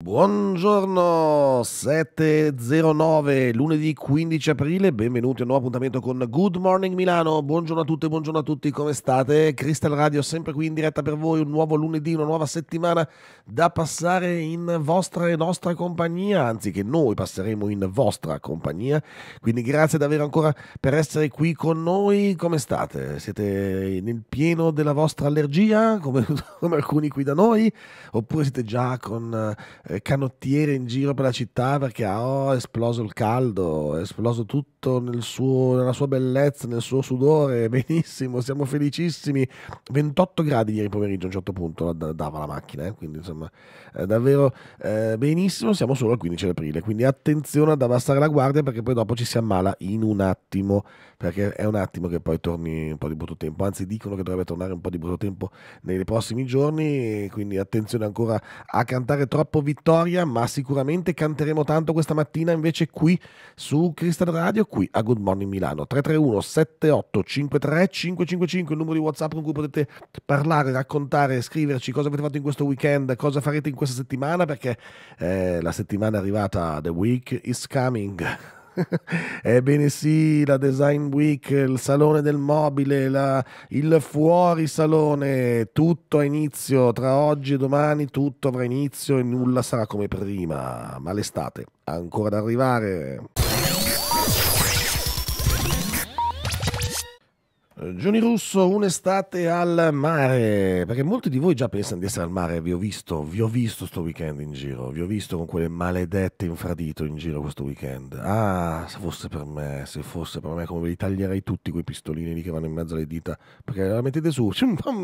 Buongiorno 709, lunedì 15 aprile, benvenuti a un nuovo appuntamento con Good Morning Milano. Buongiorno a tutte, buongiorno a tutti, come state? Crystal Radio sempre qui in diretta per voi, un nuovo lunedì, una nuova settimana da passare in vostra e nostra compagnia, anzi che noi passeremo in vostra compagnia. Quindi grazie davvero ancora per essere qui con noi. Come state? Siete nel pieno della vostra allergia, come, come alcuni qui da noi? Oppure siete già con eh, eh, canottiere in giro per la città perché ha oh, esploso il caldo, è esploso tutto nel suo, nella sua bellezza, nel suo sudore, benissimo, siamo felicissimi. 28 gradi ieri pomeriggio a un certo punto dava la macchina, eh? quindi insomma eh, davvero eh, benissimo, siamo solo al 15 aprile, quindi attenzione ad abbassare la guardia perché poi dopo ci si ammala in un attimo, perché è un attimo che poi torni un po' di brutto tempo, anzi dicono che dovrebbe tornare un po' di brutto tempo nei prossimi giorni, quindi attenzione ancora a cantare troppo vitale vittoria, ma sicuramente canteremo tanto questa mattina invece qui su Cristal Radio, qui a Good Morning Milano. 331 7853 555 il numero di WhatsApp con cui potete parlare, raccontare, scriverci cosa avete fatto in questo weekend, cosa farete in questa settimana, perché eh, la settimana è arrivata, the week is coming. Ebbene sì, la Design Week, il salone del mobile, la, il fuori salone, tutto ha inizio, tra oggi e domani tutto avrà inizio e nulla sarà come prima, ma l'estate ha ancora da arrivare. Eh, Gioni Russo, un'estate al mare, perché molti di voi già pensano di essere al mare, vi ho visto, vi ho visto sto weekend in giro, vi ho visto con quelle maledette infradito in giro questo weekend. Ah, se fosse per me, se fosse per me, come li taglierei tutti quei pistolini lì che vanno in mezzo alle dita, perché la mettete su,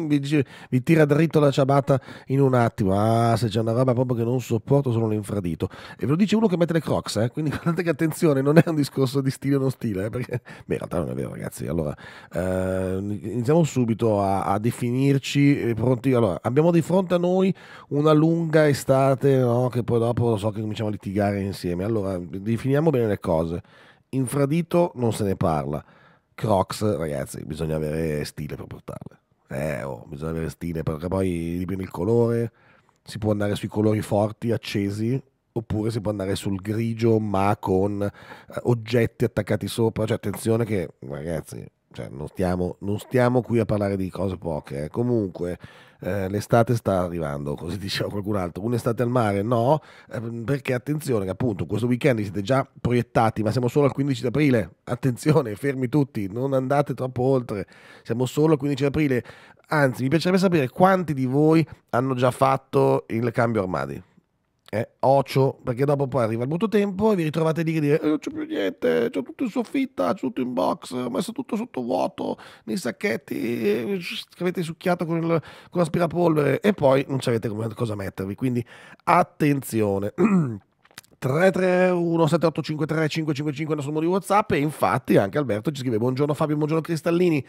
vi, vi tira dritto la ciabatta in un attimo. Ah, se c'è una roba proprio che non sopporto sono l'infradito. E ve lo dice uno che mette le crocs, eh? quindi guardate che attenzione, non è un discorso di stile o non stile, eh? perché, beh, in realtà non è vero ragazzi, allora... Eh, Ehm, iniziamo subito a, a definirci eh, pronti. Allora, abbiamo di fronte a noi una lunga estate no? che poi dopo so che cominciamo a litigare insieme. Allora, definiamo bene le cose. Infradito non se ne parla. Crocs, ragazzi, bisogna avere stile per portarle. Eh, oh, bisogna avere stile perché poi dipende il colore. Si può andare sui colori forti, accesi, oppure si può andare sul grigio ma con eh, oggetti attaccati sopra, cioè attenzione che ragazzi cioè, non, stiamo, non, stiamo, qui a parlare di cose poche. Eh. Comunque, eh, l'estate sta arrivando, così diceva qualcun altro. Un'estate al mare? No, eh, perché attenzione, appunto, questo weekend siete già proiettati, ma siamo solo al 15 aprile. Attenzione, fermi tutti, non andate troppo oltre. Siamo solo al 15 aprile. Anzi, mi piacerebbe sapere quanti di voi hanno già fatto il cambio armadi eh, ocio, perché dopo poi arriva il brutto tempo e vi ritrovate lì che dire eh, non c'è più niente, c'è tutto in soffitta, c'è tutto in box, ho messo tutto sotto vuoto, nei sacchetti eh, che avete succhiato con, il, con l'aspirapolvere e poi non sapete cosa mettervi, quindi attenzione. 331 7853 555 è il nostro numero di Whatsapp e infatti anche Alberto ci scrive buongiorno Fabio, buongiorno Cristallini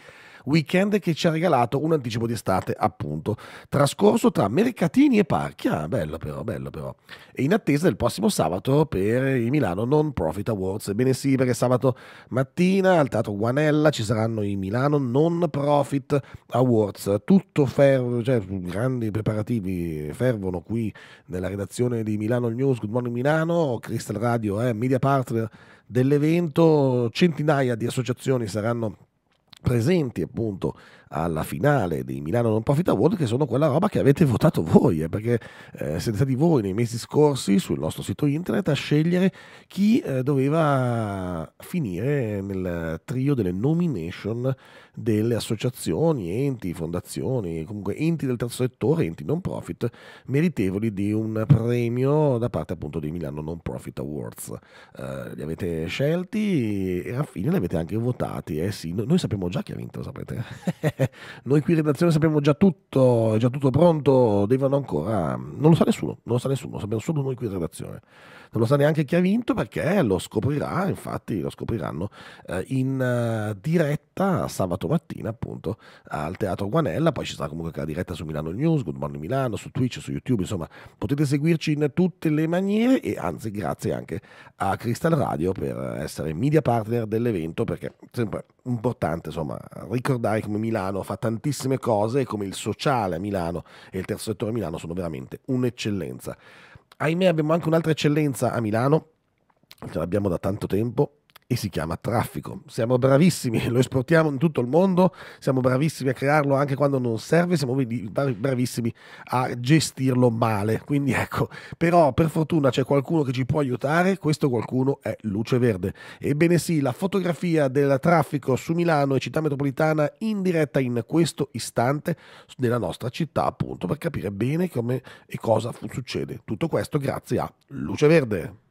weekend che ci ha regalato un anticipo di estate, appunto, trascorso tra mercatini e parchi. Ah, bello però, bello però. E in attesa del prossimo sabato per i Milano Non Profit Awards. Ebbene sì, perché sabato mattina al Teatro Guanella ci saranno i Milano Non Profit Awards. Tutto fervo, cioè grandi preparativi fervono qui nella redazione di Milano News, Good Morning Milano, Crystal Radio eh, media partner dell'evento, centinaia di associazioni saranno presenti appunto alla finale dei Milano Non Profit Award, che sono quella roba che avete votato voi, eh, perché eh, siete stati voi nei mesi scorsi sul nostro sito internet a scegliere chi eh, doveva finire nel trio delle nomination delle associazioni, enti, fondazioni, comunque enti del terzo settore, enti non profit, meritevoli di un premio da parte appunto dei Milano Non Profit Awards. Eh, li avete scelti e alla fine li avete anche votati. Eh sì, noi sappiamo già chi ha vinto, sapete. noi qui in redazione sappiamo già tutto, è già tutto pronto, devono ancora, non lo sa nessuno, non lo sa nessuno, lo sappiamo solo noi qui in redazione non lo sa neanche chi ha vinto perché lo scoprirà, infatti lo scopriranno eh, in uh, diretta sabato mattina appunto al Teatro Guanella, poi ci sarà comunque la diretta su Milano News, Good Morning Milano, su Twitch, su YouTube, insomma potete seguirci in tutte le maniere e anzi grazie anche a Crystal Radio per essere media partner dell'evento perché è sempre importante insomma ricordare come Milano fa tantissime cose e come il sociale a Milano e il terzo settore a Milano sono veramente un'eccellenza ahimè abbiamo anche un'altra eccellenza a Milano, ce l'abbiamo da tanto tempo, e si chiama traffico. Siamo bravissimi, lo esportiamo in tutto il mondo, siamo bravissimi a crearlo anche quando non serve, siamo bravissimi a gestirlo male. Quindi ecco, però per fortuna c'è qualcuno che ci può aiutare, questo qualcuno è Luce Verde. Ebbene sì, la fotografia del traffico su Milano e città metropolitana in diretta in questo istante nella nostra città, appunto, per capire bene come e cosa succede. Tutto questo grazie a Luce Verde.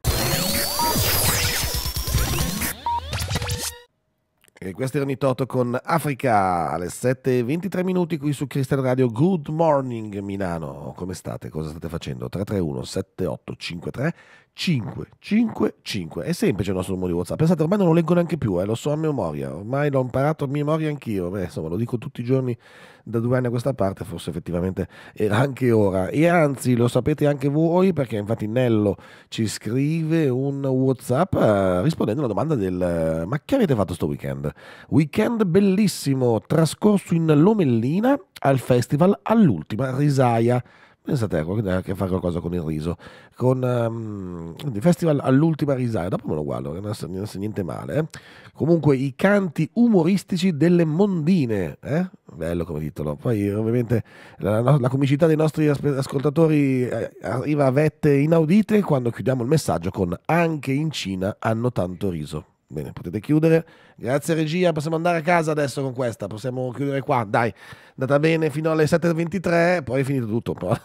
E questo era Toto con Africa alle 7.23 minuti qui su Cristian Radio. Good morning Milano, come state? Cosa state facendo? 331 7853 5, 5, 5. È semplice il nostro numero di WhatsApp. Pensate, ormai non lo leggo neanche più, eh, lo so a memoria. Ormai l'ho imparato a memoria anch'io. Beh, insomma, lo dico tutti i giorni da due anni a questa parte. Forse effettivamente era anche ora. E anzi, lo sapete anche voi, perché infatti Nello ci scrive un WhatsApp eh, rispondendo alla domanda del eh, ma che avete fatto sto weekend? Weekend bellissimo, trascorso in Lomellina al festival all'ultima risaia Pensate a che fare qualcosa con il riso. Con um, il festival all'ultima risata, dopo me lo guardo, che non è niente male. Eh? Comunque i canti umoristici delle mondine, eh? bello come titolo. Poi ovviamente la, la, comicità dei nostri ascoltatori eh, arriva a vette inaudite quando chiudiamo il messaggio con anche in Cina hanno tanto riso. Bene, potete chiudere. Grazie regia, possiamo andare a casa adesso con questa, possiamo chiudere qua, dai. Andata bene fino alle 7.23, poi è finito tutto.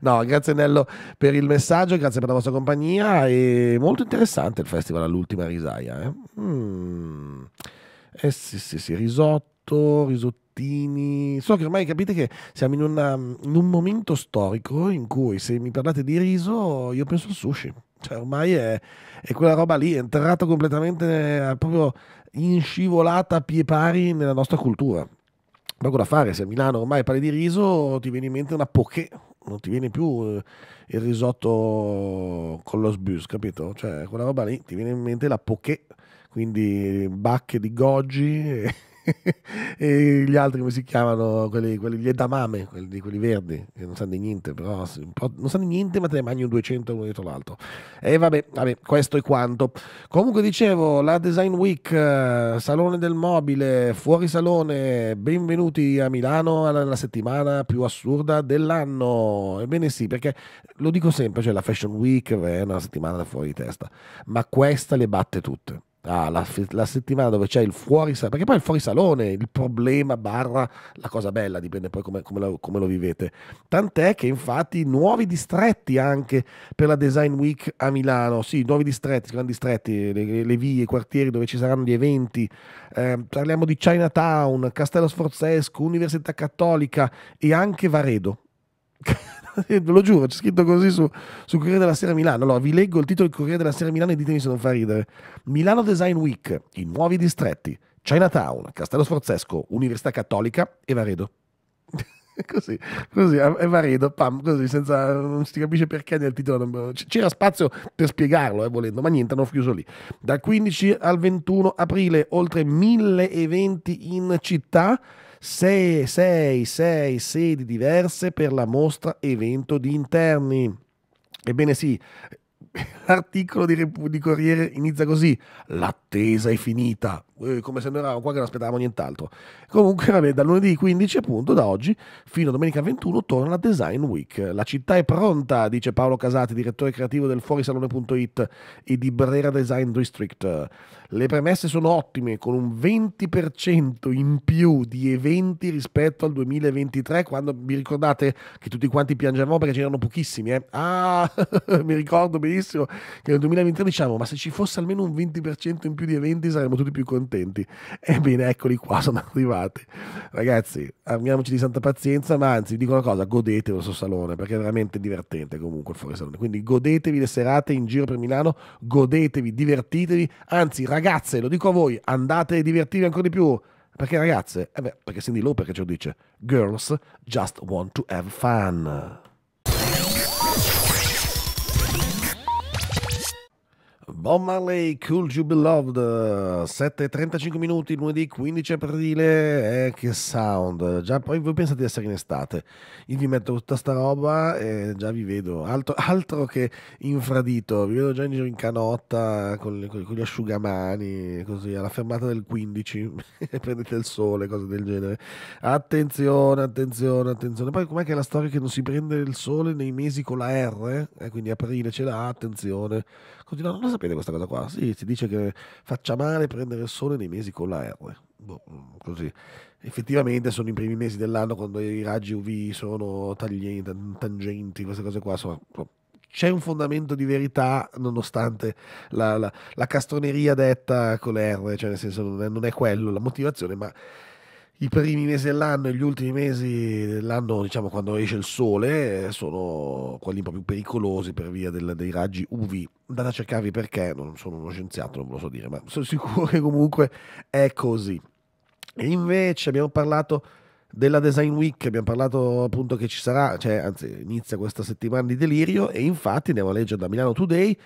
no, grazie Nello per il messaggio, grazie per la vostra compagnia È molto interessante il festival all'ultima risaia. Eh, mm. eh sì, sì, sì, risotto, risottini. So che ormai capite che siamo in, una, in un momento storico in cui se mi parlate di riso io penso al sushi. Cioè, ormai è, è, quella roba lì, è entrata completamente proprio inscivolata a pie pari nella nostra cultura. Poco da fare, se a Milano ormai pare di riso, ti viene in mente una poche, non ti viene più eh, il risotto con lo sbus, capito? Cioè, quella roba lì ti viene in mente la poche, quindi bacche di goji. E e gli altri come si chiamano, quelli, quelli, gli edamame, quelli, quelli verdi, che non sanno di niente, però non sanno di niente, ma te ne mangi un 200 uno dietro l'altro. E vabbè, vabbè, questo è quanto. Comunque dicevo, la Design Week, eh, Salone del Mobile, Fuori Salone, benvenuti a Milano alla settimana più assurda dell'anno. Ebbene sì, perché lo dico sempre, cioè la Fashion Week è una settimana fuori di testa, ma questa le batte tutte. Ah, la, la, settimana dove c'è il fuori salone, perché poi il fuori fuorisalone, il problema barra la cosa bella, dipende poi come, come, lo, come, lo, vivete. Tant'è che infatti nuovi distretti anche per la Design Week a Milano, sì, nuovi distretti, grandi distretti, le, le vie, i quartieri dove ci saranno gli eventi. Eh, parliamo di Chinatown, Castello Sforzesco, Università Cattolica e anche Varedo Ve lo giuro, c'è scritto così su, su Corriere della Sera Milano. Allora, vi leggo il titolo del Corriere della Sera Milano e ditemi se non fa ridere. Milano Design Week, i nuovi distretti, Chinatown, Castello Sforzesco, Università Cattolica e Varedo. così, così, e Varedo, pam, così, senza, non si capisce perché nel titolo. c'era spazio per spiegarlo, eh, volendo, ma niente, hanno chiuso lì. Dal 15 al 21 aprile, oltre mille eventi in città. 6, 6, 6 sedi diverse per la mostra evento di interni. Ebbene sì, l'articolo di, di Corriere inizia così, l'attesa è finita, eh, come se noi eravamo qua che non aspettavamo nient'altro. Comunque, vabbè, da lunedì 15, appunto, da oggi fino a domenica 21 torna la Design Week. La città è pronta, dice Paolo Casati, direttore creativo del fuorisalone.it e di Brera Design District. Le premesse sono ottime, con un 20% in più di eventi rispetto al 2023, quando vi ricordate che tutti quanti piangevamo perché c'erano pochissimi. Eh? Ah, mi ricordo benissimo che nel 2023 diciamo, ma se ci fosse almeno un 20% in più di eventi saremmo tutti più contenti contenti. Ebbene, eccoli qua, sono arrivati. Ragazzi, armiamoci di santa pazienza, ma anzi, vi dico una cosa, godetevi il suo salone, perché è veramente divertente comunque il fuori salone. Quindi godetevi le serate in giro per Milano, godetevi, divertitevi. Anzi, ragazze, lo dico a voi, andate e divertitevi ancora di più. Perché ragazze, eh beh, perché Cindy Lauper che ce lo dice, girls just want to have fun. Bob Marley, Cool You Beloved, 7.35 minuti, lunedì 15 aprile, eh, che sound, già poi voi pensate di essere in estate, io vi metto tutta sta roba e già vi vedo, altro, altro che infradito, vi vedo già in giro in canotta con, con, con, gli asciugamani, così alla fermata del 15, prendete il sole, cose del genere, attenzione, attenzione, attenzione, poi com'è che è la storia che non si prende il sole nei mesi con la R, eh, quindi aprile ce l'ha, attenzione, così. non lo sapete questa cosa qua. Sì, si dice che faccia male prendere il sole nei mesi con la R. Boh, mm, così. Effettivamente sono i primi mesi dell'anno quando i raggi UV sono tangenti, queste cose qua. Insomma, boh. c'è un fondamento di verità nonostante la, la, la castroneria detta con le R, cioè nel senso non è, non è quello la motivazione, ma i primi mesi dell'anno e gli ultimi mesi dell'anno, diciamo quando esce il sole, sono quelli un po' più pericolosi per via del, dei raggi UV. Andate a cercarvi perché, non sono uno scienziato, non ve lo so dire, ma sono sicuro che comunque è così. E invece abbiamo parlato della Design Week, abbiamo parlato appunto che ci sarà, cioè, anzi inizia questa settimana di delirio e infatti andiamo a leggere da Milano Today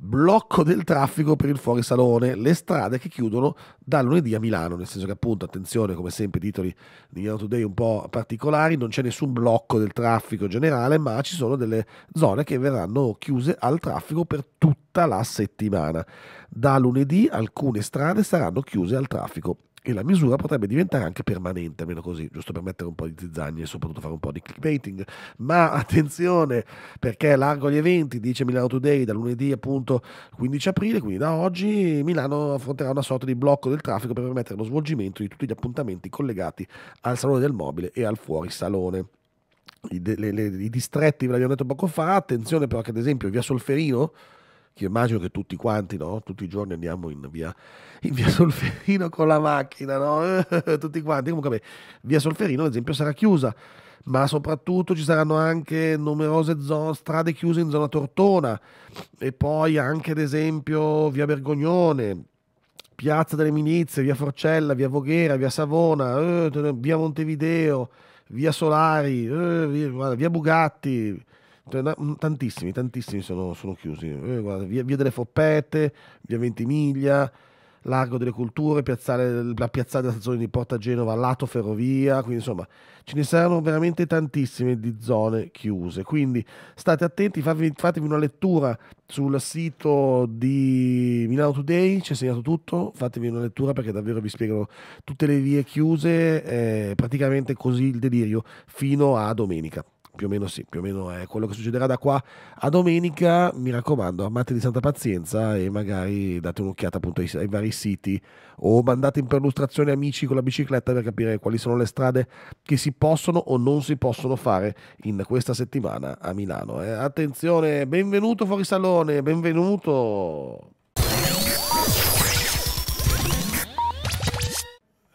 blocco del traffico per il fuorisalone, le strade che chiudono da lunedì a Milano, nel senso che appunto, attenzione, come sempre i titoli di Milano Today un po' particolari, non c'è nessun blocco del traffico generale, ma ci sono delle zone che verranno chiuse al traffico per tutta la settimana. Da lunedì alcune strade saranno chiuse al traffico e la misura potrebbe diventare anche permanente, almeno così, giusto per mettere un po' di zizzagni e soprattutto fare un po' di clickbaiting. Ma attenzione, perché largo gli eventi, dice Milano Today, da lunedì appunto 15 aprile, quindi da oggi Milano affronterà una sorta di blocco del traffico per permettere lo svolgimento di tutti gli appuntamenti collegati al Salone del Mobile e al fuorisalone. I, le, le, i distretti, ve l'abbiamo detto poco fa, attenzione però che ad esempio via Solferino, io immagino che tutti quanti, no? tutti i giorni andiamo in via, in via Solferino con la macchina, no? tutti quanti. Comunque, beh, via Solferino, ad esempio, sarà chiusa, ma soprattutto ci saranno anche numerose zone, strade chiuse in zona Tortona e poi anche, ad esempio, via Bergognone. Piazza delle Milizie, via Forcella, via Voghera, via Savona, eh, via Montevideo, via Solari, eh, via, via Bugatti, cioè, mm, tantissimi, tantissimi sono, sono chiusi. Eh, guarda, via, via, delle Foppette, via Ventimiglia, Largo delle Culture, piazzale, la piazzale della stazione di Porta Genova, lato ferrovia, quindi insomma ce ne saranno veramente tantissime di zone chiuse. Quindi state attenti, fatevi, fatevi una lettura sul sito di Milano Today, ci c'è segnato tutto, fatevi una lettura perché davvero vi spiegano tutte le vie chiuse, eh, praticamente così il delirio fino a domenica più o meno sì, più o meno è quello che succederà da qua a domenica. Mi raccomando, amate di santa pazienza e magari date un'occhiata appunto ai, ai vari siti o mandate in perlustrazione amici con la bicicletta per capire quali sono le strade che si possono o non si possono fare in questa settimana a Milano. Eh. Attenzione, benvenuto fuori salone, benvenuto.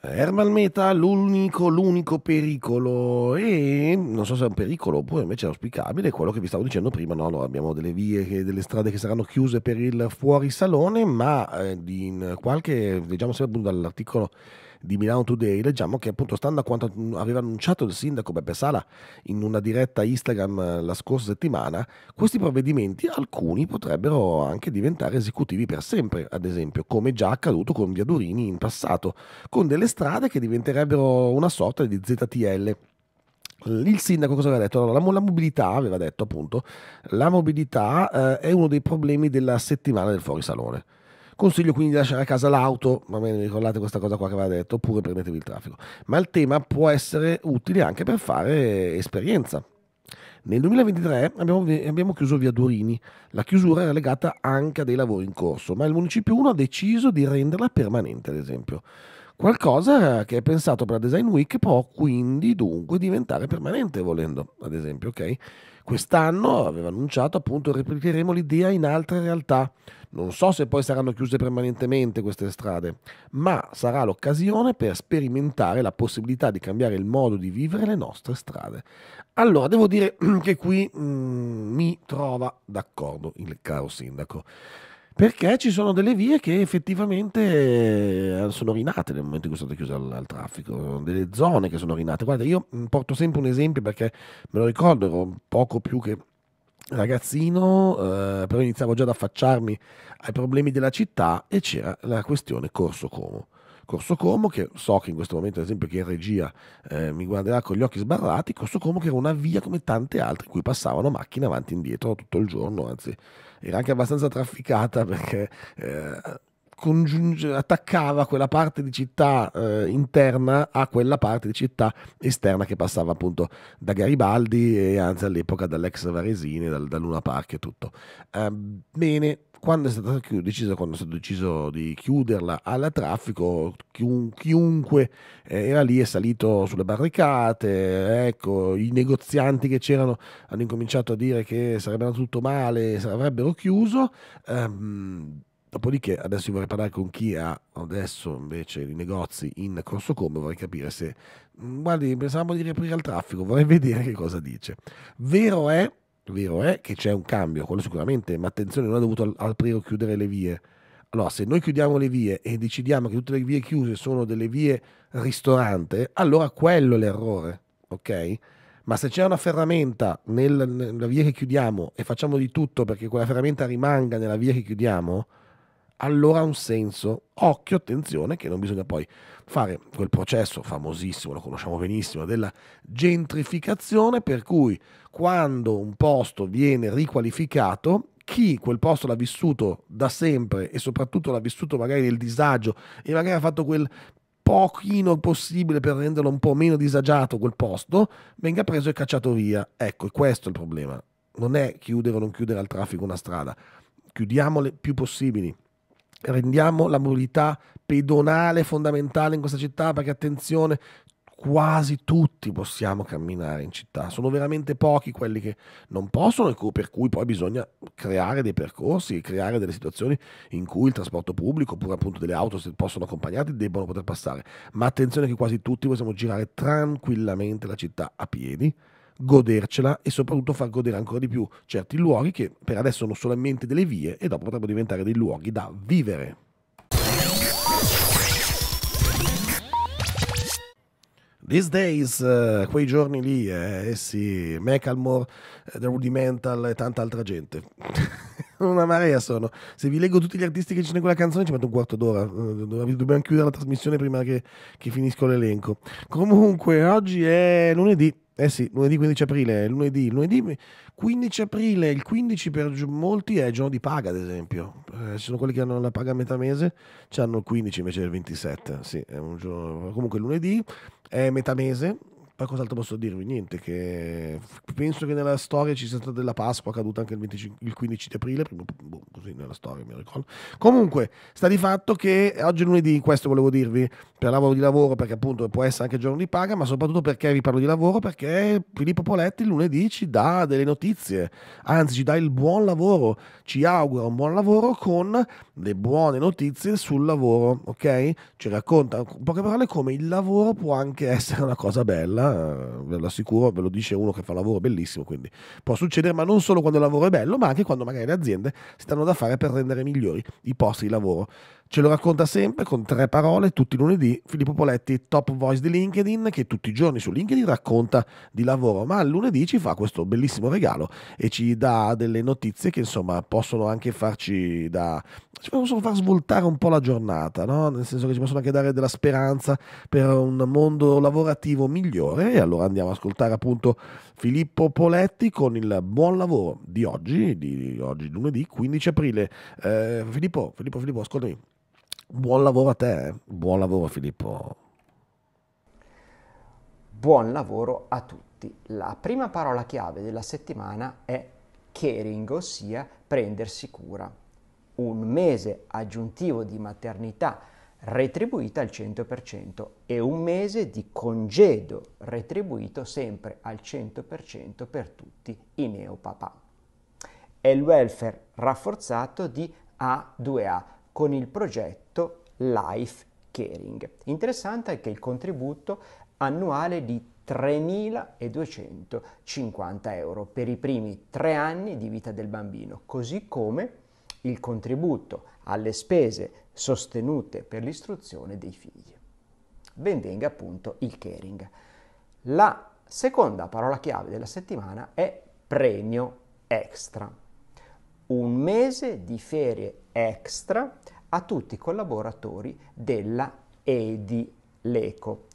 Herbal Meta, l'unico, l'unico pericolo, e non so se è un pericolo oppure invece è auspicabile, quello che vi stavo dicendo prima, no? no, abbiamo delle vie, delle strade che saranno chiuse per il fuori salone, ma eh, in qualche, leggiamo sempre dall'articolo di Milano Today, leggiamo che appunto stando a quanto aveva annunciato il sindaco Beppe Sala in una diretta Instagram eh, la scorsa settimana, questi provvedimenti alcuni potrebbero anche diventare esecutivi per sempre, ad esempio, come già accaduto con Viadurini in passato, con delle strade che diventerebbero una sorta di ZTL. Il sindaco cosa aveva detto? Allora, la, mobilità, aveva detto appunto, la mobilità eh, è uno dei problemi della settimana del fuori salone. Consiglio quindi di lasciare a casa l'auto, ma me ne ricordate questa cosa qua che aveva detto, oppure prendetevi il traffico. Ma il tema può essere utile anche per fare esperienza. Nel 2023 abbiamo, abbiamo chiuso via Durini. La chiusura era legata anche a dei lavori in corso, ma il Municipio 1 ha deciso di renderla permanente, ad esempio. Qualcosa che è pensato per la Design Week può quindi dunque diventare permanente volendo, ad esempio, ok? Quest'anno aveva annunciato appunto replicheremo l'idea in altre realtà non so se poi saranno chiuse permanentemente queste strade, ma sarà l'occasione per sperimentare la possibilità di cambiare il modo di vivere le nostre strade. Allora, devo dire che qui mh, mm, mi trova d'accordo il caro sindaco perché ci sono delle vie che effettivamente eh, sono rinate nel momento in cui sono state chiuse al, al traffico, delle zone che sono rinate. Guarda, io mm, porto sempre un esempio perché me lo ricordo, ero poco più che ragazzino, eh, però iniziavo già ad affacciarmi ai problemi della città e c'era la questione Corso Como. Corso Como, che so che in questo momento, ad esempio, che in regia eh, mi guarderà con gli occhi sbarrati, Corso Como che era una via come tante altre, in cui passavano macchine avanti e indietro tutto il giorno, anzi era anche abbastanza trafficata perché... Eh, attaccava quella parte di città eh, interna a quella parte di città esterna che passava appunto da Garibaldi e anzi all'epoca dall'ex Varesine, dal, da Luna Park e tutto. Eh, bene, quando è stato deciso, quando è stato deciso di chiuderla al traffico, chiunque eh, era lì è salito sulle barricate, ecco, i negozianti che c'erano hanno incominciato a dire che sarebbe andato tutto male, avrebbero chiuso. Ehm, Dopodiché adesso vorrei parlare con chi ha adesso invece i negozi in corso come, vorrei capire se, mm, guardi, pensavamo di riaprire il traffico, vorrei vedere che cosa dice. Vero è, vero è che c'è un cambio, quello sicuramente, ma attenzione, non è dovuto aprire o chiudere le vie. Allora, se noi chiudiamo le vie e decidiamo che tutte le vie chiuse sono delle vie ristorante, allora quello è l'errore, ok? ma se c'è una ferramenta nel, nella via che chiudiamo e facciamo di tutto perché quella ferramenta rimanga nella via che chiudiamo, allora ha un senso. Occhio, attenzione, che non bisogna poi fare quel processo famosissimo, lo conosciamo benissimo, della gentrificazione, per cui quando un posto viene riqualificato, chi quel posto l'ha vissuto da sempre e soprattutto l'ha vissuto magari nel disagio e magari ha fatto quel pochino possibile per renderlo un po' meno disagiato quel posto, venga preso e cacciato via. Ecco, questo è il problema. Non è chiudere o non chiudere al traffico una strada. Chiudiamole più possibili rendiamo la mobilità pedonale fondamentale in questa città perché attenzione quasi tutti possiamo camminare in città, sono veramente pochi quelli che non possono per cui poi bisogna creare dei percorsi, creare delle situazioni in cui il trasporto pubblico oppure appunto delle auto se possono accompagnarti debbano poter passare, ma attenzione che quasi tutti possiamo girare tranquillamente la città a piedi, godercela e soprattutto far godere ancora di più certi luoghi che per adesso sono solamente delle vie e dopo potrebbero diventare dei luoghi da vivere. These days, uh, quei giorni lì, eh, eh sì, Mecalmore, uh, eh, The Rudimental e tanta altra gente. Una marea sono. Se vi leggo tutti gli artisti che ci sono in quella canzone ci metto un quarto d'ora. Dobbiamo chiudere la trasmissione prima che, che finisco l'elenco. Comunque, oggi è lunedì, eh sì, lunedì 15 aprile, lunedì, lunedì 15 aprile, il 15 per molti è giorno di paga ad esempio, eh, ci sono quelli che hanno la paga a metà mese, ci hanno il 15 invece del 27, sì, è un giorno, comunque lunedì è metà mese, ma cos'altro posso dirvi? Niente, che penso che nella storia ci sia stata della Pasqua caduta anche il, 25, il 15 di aprile, prima, boh, così nella storia mi ricordo. Comunque, sta di fatto che oggi è lunedì, questo volevo dirvi, per lavoro di lavoro perché appunto può essere anche giorno di paga, ma soprattutto perché vi parlo di lavoro, perché Filippo Poletti lunedì ci dà delle notizie, anzi ci dà il buon lavoro, ci augura un buon lavoro con le buone notizie sul lavoro, ok? Ci racconta in poche parole come il lavoro può anche essere una cosa bella eh, ve lo assicuro, ve lo dice uno che fa lavoro bellissimo, quindi può succedere, ma non solo quando il lavoro è bello, ma anche quando magari le aziende si danno da fare per rendere migliori i posti di lavoro. Ce lo racconta sempre con tre parole, tutti i lunedì, Filippo Poletti, top voice di LinkedIn, che tutti i giorni su LinkedIn racconta di lavoro, ma il lunedì ci fa questo bellissimo regalo e ci dà delle notizie che insomma possono anche farci da... ci possono far svoltare un po' la giornata, no? nel senso che ci possono anche dare della speranza per un mondo lavorativo migliore migliore. E allora andiamo ad ascoltare appunto Filippo Poletti con il buon lavoro di oggi, di oggi lunedì 15 aprile. Eh, Filippo, Filippo, Filippo, ascoltami. Buon lavoro a te, eh? buon lavoro Filippo. Buon lavoro a tutti. La prima parola chiave della settimana è caring, ossia prendersi cura. Un mese aggiuntivo di maternità retribuita al 100% e un mese di congedo retribuito sempre al 100% per tutti i neopapà. È il welfare rafforzato di A2A con il progetto Life Caring. Interessante anche il contributo annuale di 3.250 euro per i primi tre anni di vita del bambino, così come il contributo alle spese sostenute per l'istruzione dei figli. Ben venga appunto il caring. La seconda parola chiave della settimana è premio extra. Un mese di ferie extra a tutti i collaboratori della Edi Leco.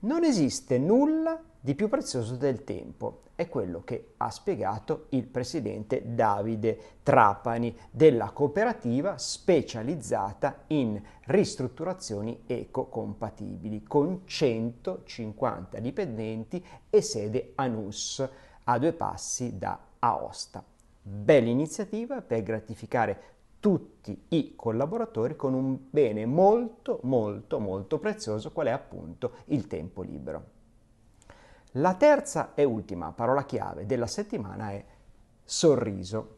Non esiste nulla di più prezioso del tempo è quello che ha spiegato il presidente Davide Trapani della cooperativa specializzata in ristrutturazioni ecocompatibili con 150 dipendenti e sede a Nus a due passi da Aosta. Bella iniziativa per gratificare tutti i collaboratori con un bene molto molto molto prezioso qual è appunto il tempo libero. La terza e ultima parola chiave della settimana è sorriso.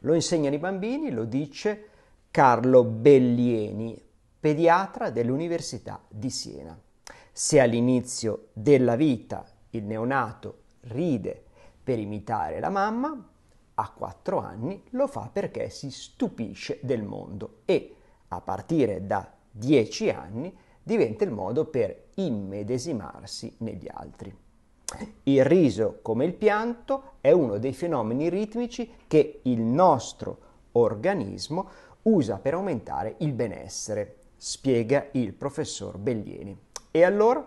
Lo insegnano i bambini, lo dice Carlo Bellieni, pediatra dell'Università di Siena. Se all'inizio della vita il neonato ride per imitare la mamma, a quattro anni lo fa perché si stupisce del mondo e a partire da dieci anni diventa il modo per immedesimarsi negli altri. Il riso, come il pianto, è uno dei fenomeni ritmici che il nostro organismo usa per aumentare il benessere, spiega il professor Bellieni. E allora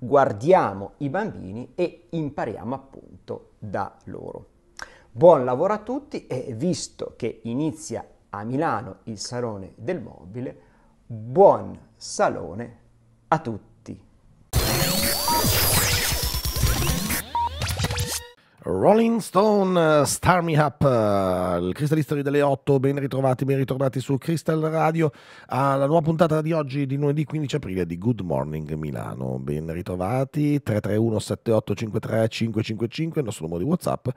guardiamo i bambini e impariamo appunto da loro. Buon lavoro a tutti e visto che inizia a Milano il Salone del Mobile, buon lavoro! salone a tutti. Rolling Stone, eh, Star Me Up, eh, il Crystal History delle 8, ben ritrovati, ben ritornati su Crystal Radio, alla nuova puntata di oggi, di lunedì 15 aprile, di Good Morning Milano. Ben ritrovati, 331 7853 555, il nostro numero di Whatsapp,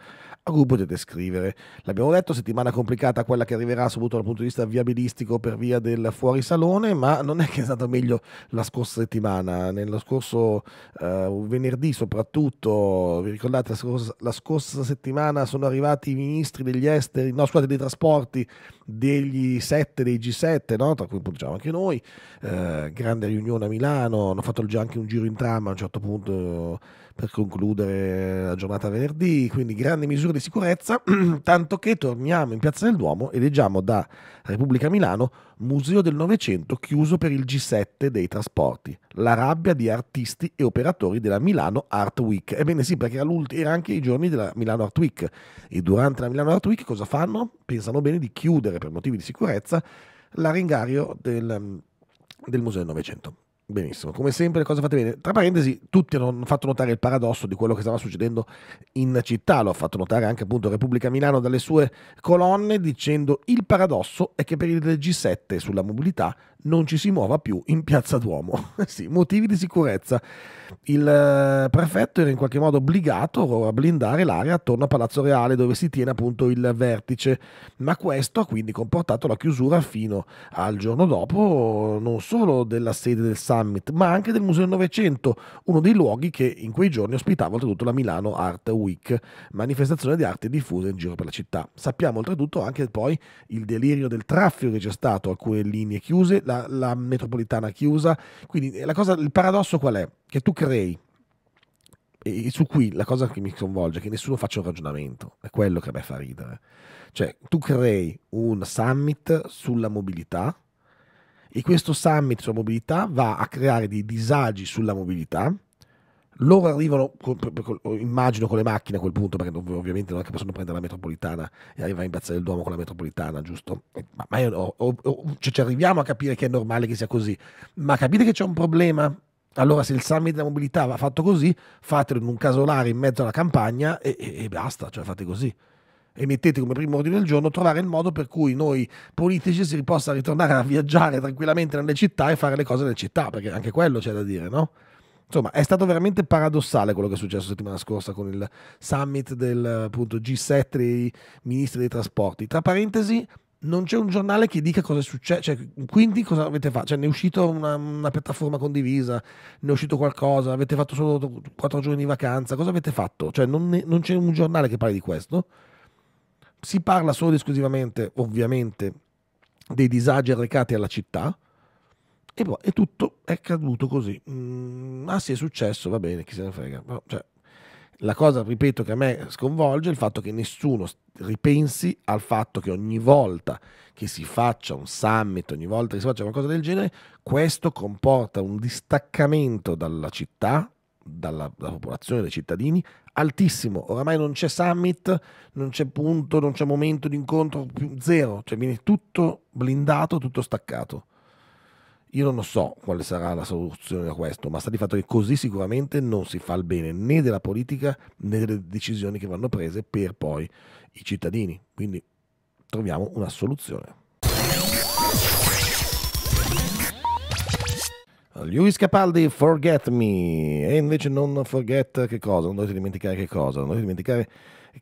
a cui potete scrivere. L'abbiamo detto, settimana complicata quella che arriverà soprattutto dal punto di vista viabilistico per via del fuori salone, ma non è che è stata meglio la scorsa settimana, nello scorso eh, venerdì soprattutto, vi ricordate la scorsa, la scorsa settimana sono arrivati i ministri degli esteri, no scusate, dei trasporti degli 7, dei G7, no? tra cui diciamo anche noi, eh, grande riunione a Milano, hanno fatto già anche un giro in tram a un certo punto per concludere la giornata venerdì, quindi grandi misure di sicurezza, tanto che torniamo in Piazza del Duomo e leggiamo da Repubblica Milano Museo del Novecento chiuso per il G7 dei trasporti, la rabbia di artisti e operatori della Milano Art Week. Ebbene sì, perché era anche i giorni della Milano Art Week e durante la Milano Art Week cosa fanno? Pensano bene di chiudere per motivi di sicurezza l'aringario del, del Museo del Novecento. Benissimo, come sempre, cosa fate bene? Tra parentesi, tutti hanno fatto notare il paradosso di quello che stava succedendo in città, lo ha fatto notare anche appunto Repubblica Milano dalle sue colonne, dicendo il paradosso è che per il G7 sulla mobilità non ci si muova più in piazza Duomo. sì, motivi di sicurezza. Il eh, prefetto era in qualche modo obbligato a blindare l'area attorno a Palazzo Reale dove si tiene appunto il vertice, ma questo ha quindi comportato la chiusura fino al giorno dopo non solo della sede del summit, ma anche del Museo del Novecento, uno dei luoghi che in quei giorni ospitava oltretutto la Milano Art Week, manifestazione di arte diffusa in giro per la città. Sappiamo oltretutto anche poi il delirio del traffico che c'è stato, alcune linee chiuse, la, la metropolitana chiusa. Quindi eh, cosa, il paradosso qual è? Che tu crei e su cui la cosa che mi sconvolge è che nessuno faccia un ragionamento, è quello che a me fa ridere. Cioè, tu crei un summit sulla mobilità e questo summit sulla mobilità va a creare dei disagi sulla mobilità loro arrivano, con, con, immagino, con le macchine a quel punto, perché ovviamente non è che possono prendere la metropolitana e arrivare in piazza del Duomo con la metropolitana, giusto? Eh, ma, ma io, o, o, cioè, ci arriviamo a capire che è normale che sia così, ma capite che c'è un problema? Allora, se il summit della mobilità va fatto così, fatelo in un casolare in mezzo alla campagna e, e, e basta, cioè fate così e mettete come primo ordine del giorno trovare il modo per cui noi politici si possa ritornare a viaggiare tranquillamente nelle città e fare le cose nelle città, perché anche quello c'è da dire, no? Insomma, è stato veramente paradossale quello che è successo settimana scorsa con il summit del appunto, G7 dei ministri dei trasporti. Tra parentesi, non c'è un giornale che dica cosa è successo, cioè, quindi cosa avete fatto? Cioè, ne è uscita una, una, piattaforma condivisa, ne è uscito qualcosa, avete fatto solo quattro giorni di vacanza, cosa avete fatto? Cioè, non, ne, non c'è un giornale che parli di questo. Si parla solo ed esclusivamente, ovviamente, dei disagi arrecati alla città, e poi e tutto è caduto così. Mm, ah sì, è successo, va bene, chi se ne frega. No, cioè, la cosa, ripeto, che a me sconvolge è il fatto che nessuno ripensi al fatto che ogni volta che si faccia un summit, ogni volta che si faccia qualcosa del genere, questo comporta un distaccamento dalla città, dalla, dalla popolazione, dai cittadini, altissimo. Oramai non c'è summit, non c'è punto, non c'è momento di incontro, zero. Cioè viene tutto blindato, tutto staccato. Io non so quale sarà la soluzione a questo, ma sta di fatto che così sicuramente non si fa il bene né della politica né delle decisioni che vanno prese per poi i cittadini. Quindi troviamo una soluzione. Luis Capaldi, Forget Me. E invece non forget che cosa? Non dovete dimenticare che cosa? Non dovete dimenticare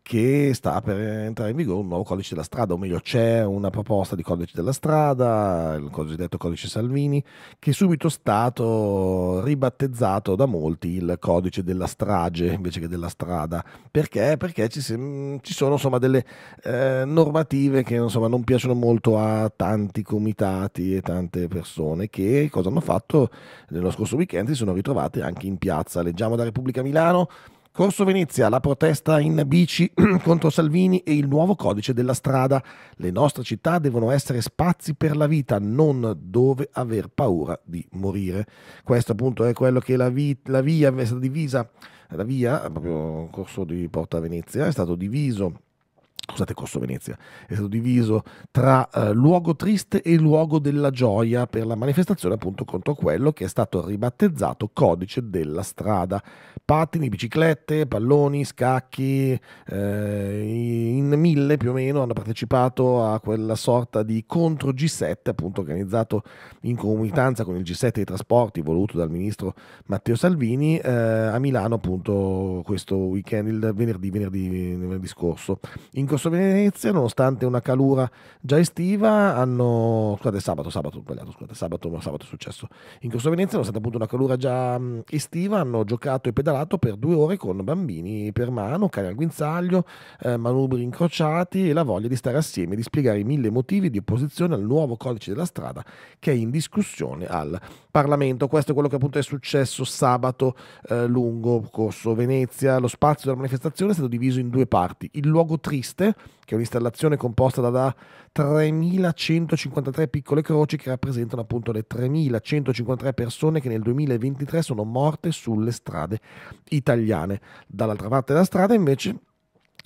che sta per entrare in vigore un nuovo codice della strada, o meglio c'è una proposta di codice della strada, il cosiddetto codice Salvini, che è subito stato ribattezzato da molti il codice della strage invece che della strada. Perché? Perché ci, ci sono insomma, delle eh, normative che insomma, non piacciono molto a tanti comitati e tante persone che cosa hanno fatto nello scorso weekend si sono ritrovate anche in piazza. Leggiamo da Repubblica Milano. Corso Venezia, la protesta in bici contro Salvini e il nuovo codice della strada. Le nostre città devono essere spazi per la vita, non dove aver paura di morire. Questo appunto è quello che la, vi- la via è stata divisa, la via, proprio corso di Porta Venezia, è stato diviso scusate Corso Venezia, è stato diviso tra eh, luogo triste e luogo della gioia per la manifestazione appunto contro quello che è stato ribattezzato codice della strada. Pattini, biciclette, palloni, scacchi, eh, in mille più o meno hanno partecipato a quella sorta di contro G7 appunto organizzato in comunitanza con il G7 dei trasporti voluto dal ministro Matteo Salvini eh, a Milano appunto questo weekend, il venerdì, venerdì, venerdì scorso. In solo Venezia, nonostante una calura già estiva, hanno... Scusate, sabato, sabato, sbagliato, scusate, sabato, ma sabato è successo. In Corso Venezia, nonostante appunto una calura già estiva, hanno giocato e pedalato per due ore con bambini per mano, cani al guinzaglio, eh, manubri incrociati e la voglia di stare assieme e di spiegare i mille motivi di opposizione al nuovo codice della strada che è in discussione al Parlamento. Questo è quello che appunto è successo sabato eh, lungo Corso Venezia. Lo spazio della manifestazione è stato diviso in due parti. Il luogo triste che è un'installazione composta da 3.153 piccole croci che rappresentano appunto le 3.153 persone che nel 2023 sono morte sulle strade italiane. Dall'altra parte della strada invece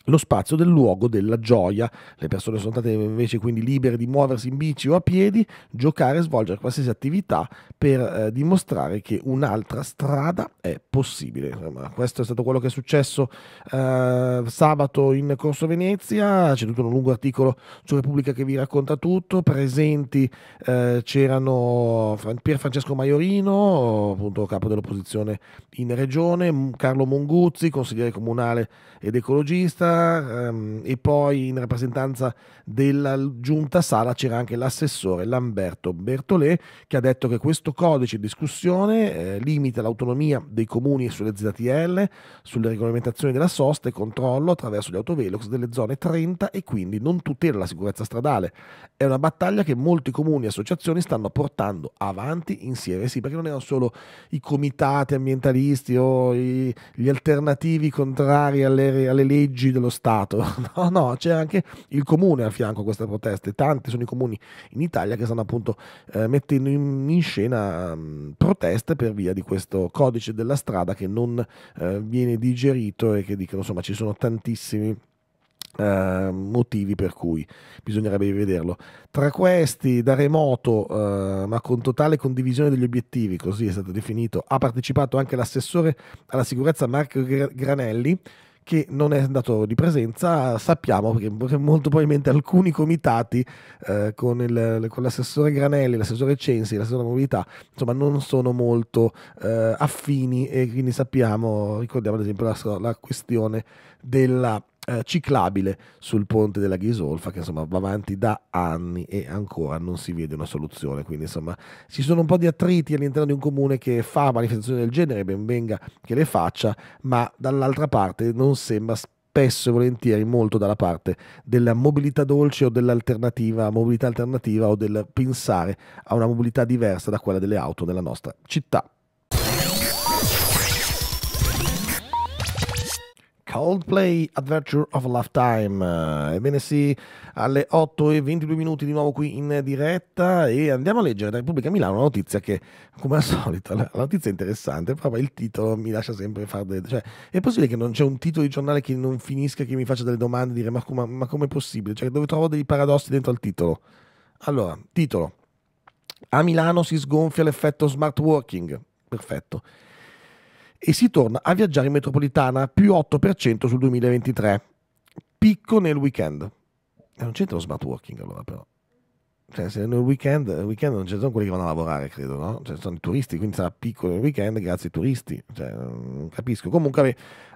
lo spazio del luogo della gioia. Le persone sono state invece quindi libere di muoversi in bici o a piedi, giocare e svolgere qualsiasi attività per eh, dimostrare che un'altra strada è possibile. Insomma, questo è stato quello che è successo eh, sabato in Corso Venezia, c'è tutto un lungo articolo su Repubblica che vi racconta tutto, presenti eh, c'erano Pier Francesco Maiorino, appunto capo dell'opposizione in regione, Carlo Monguzzi, consigliere comunale ed ecologista, giornalista ehm, e poi in rappresentanza della giunta sala c'era anche l'assessore Lamberto Bertolè che ha detto che questo codice di discussione eh, limita l'autonomia dei comuni sulle ZTL, sulle regolamentazioni della sosta e controllo attraverso gli autovelox delle zone 30 e quindi non tutela la sicurezza stradale. È una battaglia che molti comuni e associazioni stanno portando avanti insieme, sì, perché non erano solo i comitati ambientalisti o i, gli alternativi contrari alle, alle leggi dello Stato, no, no, c'è anche il comune a fianco a queste proteste, tanti sono i comuni in Italia che stanno appunto eh, mettendo in, in scena mh, mm, proteste per via di questo codice della strada che non eh, viene digerito e che dicono insomma ci sono tantissimi... Eh, motivi per cui bisognerebbe vederlo Tra questi, da remoto, eh, ma con totale condivisione degli obiettivi, così è stato definito, ha partecipato anche l'assessore alla sicurezza Marco Granelli, che non è andato di presenza, sappiamo che molto probabilmente alcuni comitati eh, con, il, con, l'assessore Granelli, l'assessore Censi, l'assessore della Mobilità, insomma non sono molto eh, affini e quindi sappiamo, ricordiamo ad esempio la, la questione della eh, ciclabile sul ponte della Ghisolfa che insomma va avanti da anni e ancora non si vede una soluzione quindi insomma ci sono un po' di attriti all'interno di un comune che fa manifestazioni del genere ben venga che le faccia ma dall'altra parte non sembra spesso e volentieri molto dalla parte della mobilità dolce o dell'alternativa mobilità alternativa o del pensare a una mobilità diversa da quella delle auto nella nostra città Coldplay Adventure of a Lifetime. Eh, ebbene sì, alle 8 e 22 minuti di nuovo qui in diretta e andiamo a leggere da Repubblica Milano una notizia che, come al solito, la notizia è interessante, però il titolo mi lascia sempre far... De- cioè, è possibile che non c'è un titolo di giornale che non finisca, che mi faccia delle domande, dire ma, ma, ma com'è possibile? Cioè, dove trovo dei paradossi dentro al titolo? Allora, titolo. A Milano si sgonfia l'effetto smart working. Perfetto e si torna a viaggiare in metropolitana più 8% sul 2023. Picco nel weekend. E eh, non c'entra lo smart working allora però. Cioè, se nel weekend, nel weekend non c'entrano quelli che vanno a lavorare, credo, no? Cioè, sono i turisti, quindi sarà picco nel weekend grazie ai turisti. Cioè, non capisco. Comunque,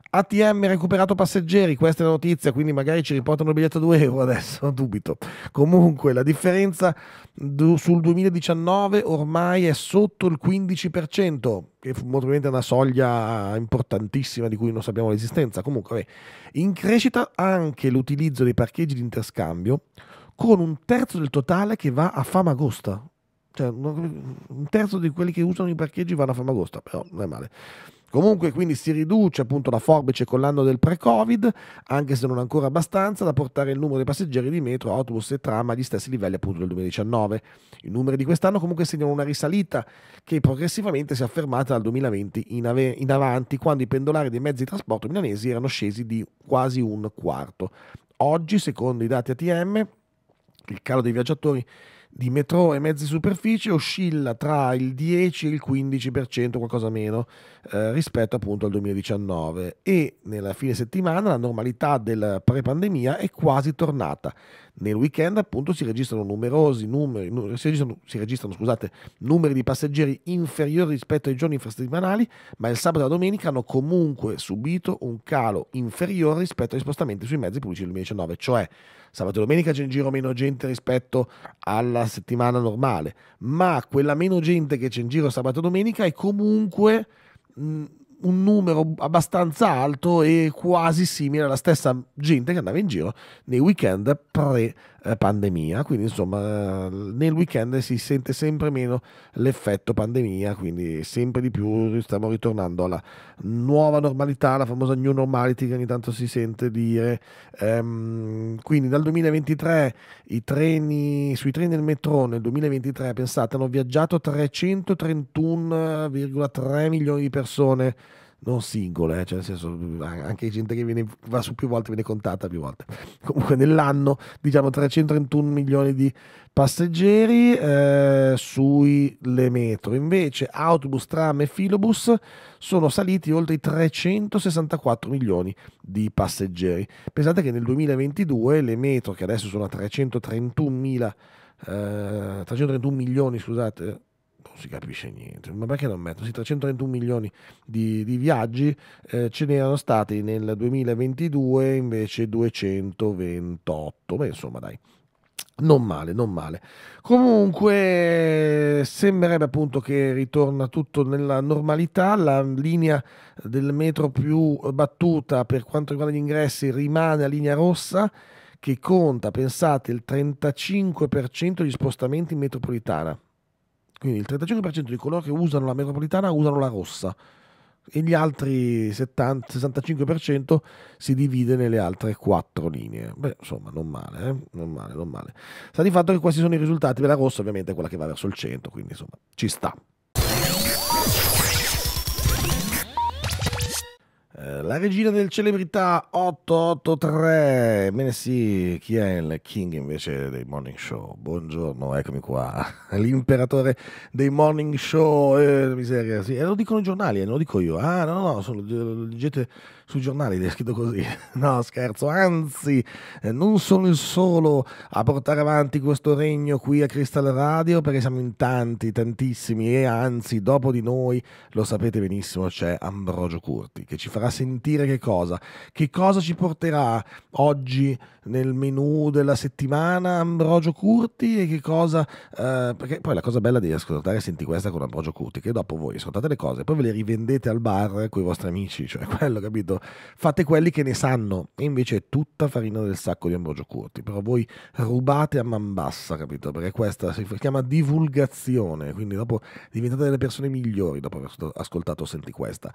ATM recuperato passeggeri, questa è la notizia, quindi magari ci riportano il biglietto a 2 euro adesso, dubito. Comunque la differenza sul 2019 ormai è sotto il 15%, che molto probabilmente è una soglia importantissima di cui non sappiamo l'esistenza. Comunque, beh, in crescita anche l'utilizzo dei parcheggi di interscambio con un terzo del totale che va a Famagosta. Cioè, un terzo di quelli che usano i parcheggi vanno a Famagosta, però non è male. Comunque quindi si riduce appunto la forbice con l'anno del pre-Covid, anche se non ancora abbastanza da portare il numero dei passeggeri di metro, autobus e tram agli stessi livelli appunto del 2019. I numeri di quest'anno comunque segnano una risalita che progressivamente si è affermata dal 2020 in, ave- in avanti, quando i pendolari dei mezzi di trasporto milanesi erano scesi di quasi un quarto. Oggi, secondo i dati ATM, il calo dei viaggiatori di metro e mezzi superficie oscilla tra il 10 e il 15%, qualcosa meno, eh, rispetto appunto al 2019 e nella fine settimana la normalità della pre-pandemia è quasi tornata nel weekend appunto si registrano numerosi numeri, numeri si registrano, si registrano scusate, numeri di passeggeri inferiori rispetto ai giorni infrasettimanali, ma il sabato e la domenica hanno comunque subito un calo inferiore rispetto agli spostamenti sui mezzi pubblici del 2019, cioè sabato e domenica c'è in giro meno gente rispetto alla settimana normale, ma quella meno gente che c'è in giro sabato e domenica è comunque... Mh, un numero abbastanza alto e quasi simile alla stessa gente che andava in giro nei weekend pre eh, pandemia, quindi insomma nel weekend si sente sempre meno l'effetto pandemia, quindi sempre di più stiamo ritornando alla nuova normalità, la famosa new normality che ogni tanto si sente dire. Ehm, quindi dal 2023 i treni, sui treni del metro nel 2023 pensate hanno viaggiato 331,3 milioni di persone non singole, eh, cioè nel senso anche gente che viene, va su più volte viene contata più volte. Comunque nell'anno diciamo 331 milioni di passeggeri eh, sulle metro, invece autobus, tram e filobus sono saliti oltre i 364 milioni di passeggeri. Pensate che nel 2022 le metro, che adesso sono a 331 mila eh, 331 milioni, scusate, non si capisce niente. Ma perché non metto? Sì, 331 milioni di, di viaggi eh, ce n'erano stati nel 2022 invece 228. Beh, insomma, dai. Non male, non male. Comunque sembrerebbe appunto che ritorna tutto nella normalità, la linea del metro più battuta per quanto riguarda gli ingressi rimane a linea rossa che conta, pensate, il 35% degli spostamenti in metropolitana. Quindi il 35% di coloro che usano la metropolitana usano la rossa e gli altri 70, 65% si divide nelle altre quattro linee. Beh, insomma, non male, eh? non male, non male. Sta di fatto che questi sono i risultati, la rossa ovviamente è quella che va verso il centro, quindi insomma, ci sta. Eh, la regina del celebrità 883. Bene sì, chi è il king invece dei morning show? Buongiorno, eccomi qua. L'imperatore dei morning show. Eh, miseria, sì. E eh, lo dicono i giornali, eh, non lo dico io. Ah, no, no, sono, eh, leggete sui giornali è scritto così. No, scherzo, anzi, eh, non sono il solo a portare avanti questo regno qui a Crystal Radio, perché siamo in tanti, tantissimi, e anzi, dopo di noi, lo sapete benissimo, c'è Ambrogio Curti, che ci farà sentire che cosa? Che cosa ci porterà oggi nel menù della settimana Ambrogio Curti e che cosa... Eh, perché poi la cosa bella di ascoltare Senti questa con Ambrogio Curti, che dopo voi ascoltate le cose, poi ve le rivendete al bar con i vostri amici, cioè quello, capito? Fate quelli che ne sanno, e invece è tutta farina del sacco di Ambrogio Curti, però voi rubate a man bassa, capito? Perché questa si chiama divulgazione, quindi dopo diventate delle persone migliori dopo aver ascoltato Senti Questa.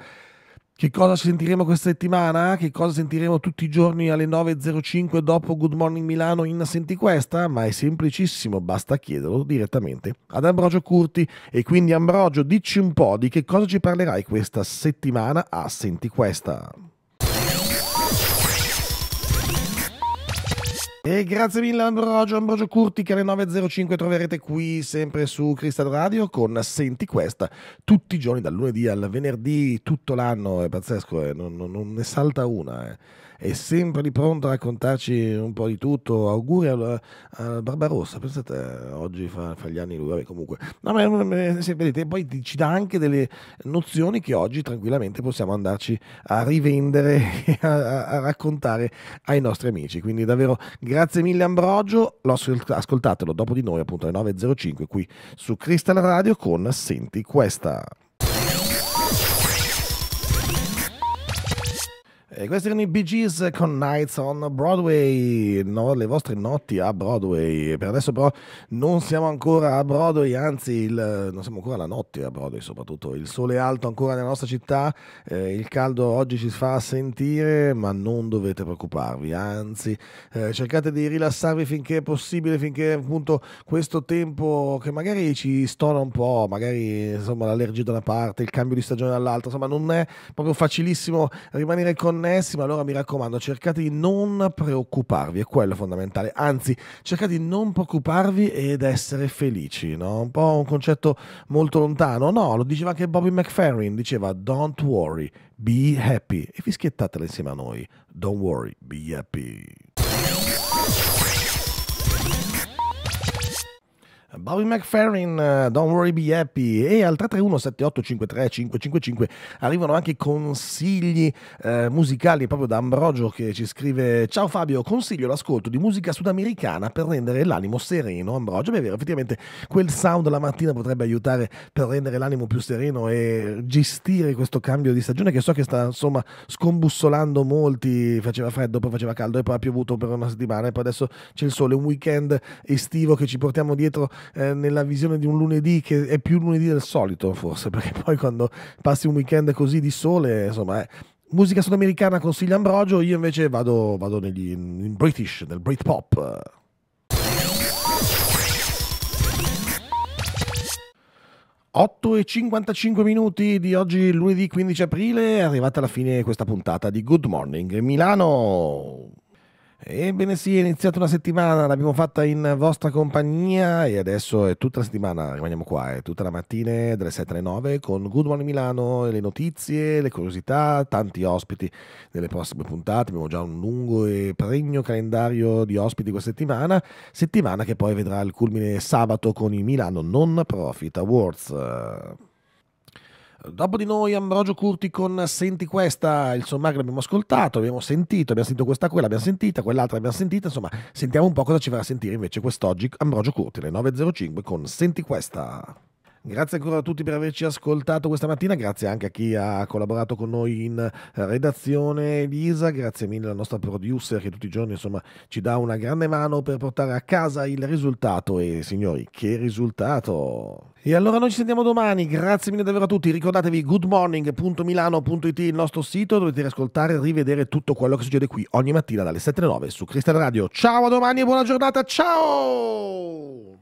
Che cosa sentiremo questa settimana? Che cosa sentiremo tutti i giorni alle 9.05 dopo Good Morning Milano in Senti Questa? Ma è semplicissimo, basta chiederlo direttamente ad Ambrogio Curti. E quindi Ambrogio, dici un po' di che cosa ci parlerai questa settimana a Senti Questa. E grazie mille Ambrogio, Ambrogio Curti che alle 9.05 troverete qui sempre su Cristal Radio con Senti Questa tutti i giorni dal lunedì al venerdì tutto l'anno, è pazzesco, eh? non, non, non, ne salta una. Eh? È sempre lì pronto a raccontarci un po' di tutto. Auguri a, a Barbarossa, pensate, oggi fa, fa, gli anni lui, vabbè comunque. No, ma, se vedete, poi ci dà anche delle nozioni che oggi tranquillamente possiamo andarci a rivendere e a, a, a raccontare ai nostri amici. Quindi davvero grazie Grazie mille Ambrogio, Lo ascoltatelo dopo di noi appunto alle 9.05 qui su Crystal Radio con Senti questa. E eh, questi erano i Bee Gees con Nights on Broadway, no, le vostre notti a Broadway. Per adesso però non siamo ancora a Broadway, anzi il, non siamo ancora alla notte a Broadway soprattutto. Il sole è alto ancora nella nostra città, eh, il caldo oggi ci fa sentire, ma non dovete preoccuparvi, anzi eh, cercate di rilassarvi finché è possibile, finché appunto questo tempo che magari ci stona un po', magari l'allergia da una parte, il cambio di stagione dall'altra, insomma non è proprio facilissimo rimanere con connessi, ma allora mi raccomando, cercate di non preoccuparvi, è quello fondamentale. Anzi, cercate di non preoccuparvi ed essere felici, no? Un po' un concetto molto lontano. No, lo diceva anche Bobby McFerrin, diceva "Don't worry, be happy" e fischietatela insieme a noi. "Don't worry, be happy". Bobby McFerrin, eh, Don't Worry Be Happy e al 331-7853-555 arrivano anche consigli eh, musicali proprio da Ambrogio che ci scrive Ciao Fabio, consiglio l'ascolto di musica sudamericana per rendere l'animo sereno. Ambrogio, beh, è vero, effettivamente quel sound la mattina potrebbe aiutare per rendere l'animo più sereno e gestire questo cambio di stagione che so che sta insomma scombussolando molti, faceva freddo, poi faceva caldo e poi ha piovuto per una settimana e poi adesso c'è il sole, un weekend estivo che ci portiamo dietro eh, nella visione di un lunedì che è più lunedì del solito forse, perché poi quando passi un weekend così di sole, insomma... Eh, musica sudamericana consiglia Ambrogio, io invece vado, vado negli, in British, nel Britpop. e 55 minuti di oggi lunedì 15 aprile è arrivata alla fine questa puntata di Good Morning Milano Ebbene sì, è iniziata una settimana, l'abbiamo fatta in vostra compagnia e adesso è tutta la settimana, rimaniamo qua, è tutta la mattina dalle 7 alle 9 con Good Morning Milano, le notizie, le curiosità, tanti ospiti nelle prossime puntate, abbiamo già un lungo e pregno calendario di ospiti questa settimana, settimana che poi vedrà il culmine sabato con il Milano Non Profit Awards. Dopo di noi Ambrogio Curti con Senti questa, insomma che l'abbiamo ascoltato, abbiamo sentito, abbiamo sentito questa, quella l'abbiamo sentita, quell'altra abbiamo sentita, insomma sentiamo un po' cosa ci farà sentire invece quest'oggi Ambrogio Curti le 9.05 con Senti questa. Grazie ancora a tutti per averci ascoltato questa mattina, grazie anche a chi ha collaborato con noi in eh, redazione Elisa, grazie mille alla nostra producer che tutti i giorni insomma, ci dà una grande mano per portare a casa il risultato e signori che risultato! E allora noi ci sentiamo domani, grazie mille davvero a tutti, ricordatevi goodmorning.milano.it il nostro sito, dove potete ascoltare e rivedere tutto quello che succede qui ogni mattina dalle 7 alle 9 su Cristian Radio. Ciao a domani e buona giornata, ciao!